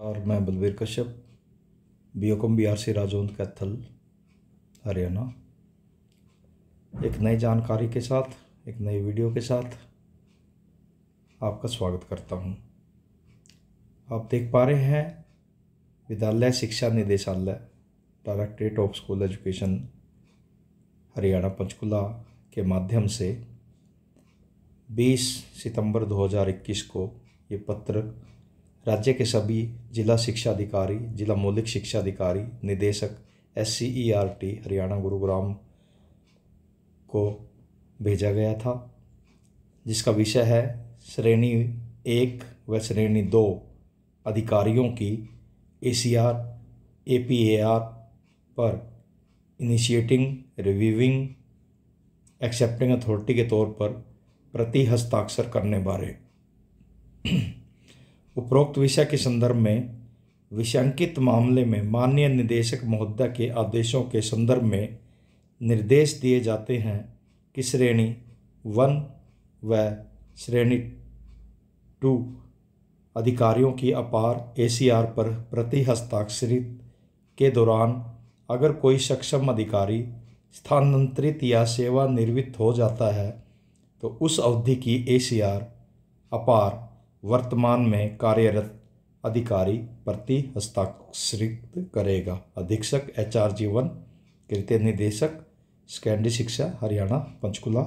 और मैं बलबीर कश्यप बी बीओकॉम B R C Rajound Kaithal Haryana एक नई जानकारी के साथ एक नई वीडियो के साथ आपका स्वागत करता हूं। आप देख पा रहे हैं विद्यालय शिक्षा निदेशालय directorate of school education Haryana Panchkula के माध्यम से 20 सितंबर 2021 को ये पत्र राज्य के सभी जिला शिक्षा अधिकारी जिला मौलिक शिक्षा अधिकारी निदेशक S C E R T Haryana Gurugram को भेजा गया था जिसका विषय है श्रेणी एक व श्रेणी दो अधिकारियों की A C R A P A R पर इनिशिएटिंग रिव्यूविंग एक्सेप्टिंग अथॉरिटी के तौर पर प्रति हस्ताक्षर करने बारे उपरोक्त विषय के संदर्भ में विषयांकित मामले में माननीय निदेशक महोदय के आदेशों के संदर्भ में निर्देश दिए जाते हैं कि श्रेणी वन व श्रेणी टू अधिकारियों की अपार एसीआर पर प्रति हस्ताक्षरित के दौरान अगर कोई सक्षम अधिकारी स्थानांतरित या सेवानिवृत्त हो जाता है तो उस अवधि की एसीआर अपार वर्तमान में कार्यरत अधिकारी प्रति हस्ताक्षरित करेगा अधीक्षक एच आर जीवन कृत्य निदेशक सेकेंडरी शिक्षा हरियाणा पंचकुला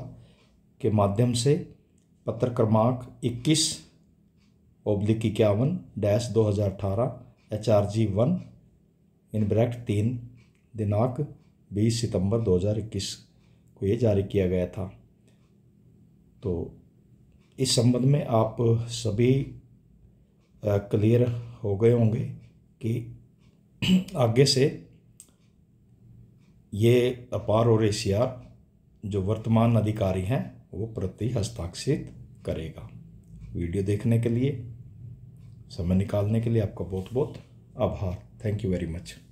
के माध्यम से पत्र क्रमांक इक्कीस ओब्लिक इक्यावन डैश दो हज़ार अठारह H R G one in bracket तीन दिनांक बीस सितंबर दो हज़ार इक्कीस को ये जारी किया गया था तो इस संबंध में आप सभी क्लियर हो गए होंगे कि आगे से ये अपार और एशिया जो वर्तमान अधिकारी हैं वो प्रति हस्ताक्षरित करेगा वीडियो देखने के लिए समय निकालने के लिए आपका बहुत बहुत आभार थैंक यू वेरी मच